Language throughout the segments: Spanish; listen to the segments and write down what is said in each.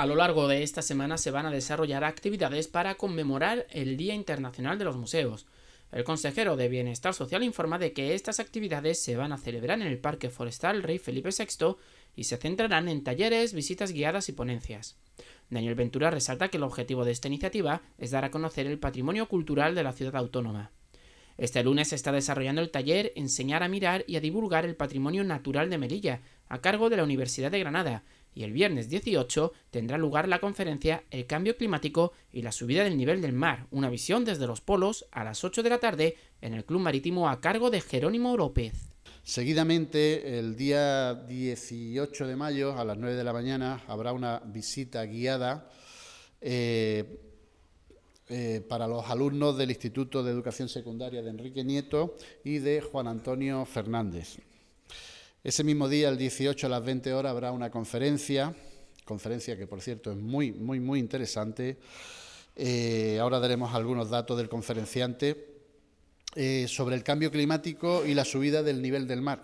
A lo largo de esta semana se van a desarrollar actividades para conmemorar el Día Internacional de los Museos. El consejero de Bienestar Social informa de que estas actividades se van a celebrar en el Parque Forestal Rey Felipe VI y se centrarán en talleres, visitas guiadas y ponencias. Daniel Ventura resalta que el objetivo de esta iniciativa es dar a conocer el patrimonio cultural de la ciudad autónoma. Este lunes se está desarrollando el taller Enseñar a mirar y a divulgar el patrimonio natural de Melilla, a cargo de la Universidad de Granada, y el viernes 18 tendrá lugar la conferencia El cambio climático y la subida del nivel del mar, una visión desde los polos a las 8 de la tarde en el Club Marítimo a cargo de Jerónimo López. Seguidamente, el día 18 de mayo a las 9 de la mañana habrá una visita guiada eh, eh, para los alumnos del Instituto de Educación Secundaria de Enrique Nieto y de Juan Antonio Fernández. Ese mismo día, el 18 a las 20 horas, habrá una conferencia, conferencia que por cierto es muy, muy, muy interesante. Eh, ahora daremos algunos datos del conferenciante eh, sobre el cambio climático y la subida del nivel del mar.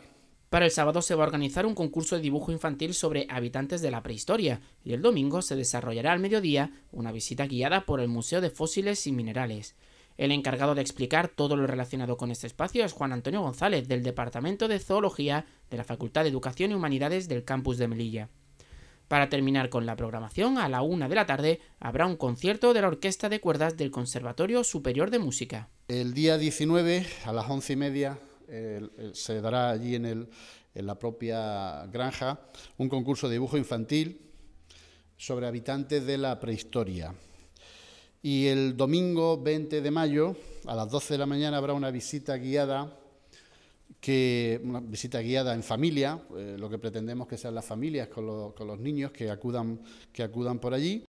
Para el sábado se va a organizar un concurso de dibujo infantil sobre habitantes de la prehistoria y el domingo se desarrollará al mediodía una visita guiada por el Museo de Fósiles y Minerales. El encargado de explicar todo lo relacionado con este espacio es Juan Antonio González, del Departamento de Zoología de la Facultad de Educación y Humanidades del campus de Melilla. Para terminar con la programación, a la una de la tarde habrá un concierto de la Orquesta de Cuerdas del Conservatorio Superior de Música. El día 19, a las once y media, se dará allí en la propia granja un concurso de dibujo infantil sobre habitantes de la prehistoria. Y el domingo 20 de mayo, a las 12 de la mañana, habrá una visita guiada, que, una visita guiada en familia. Eh, lo que pretendemos que sean las familias con, con los niños que acudan, que acudan por allí.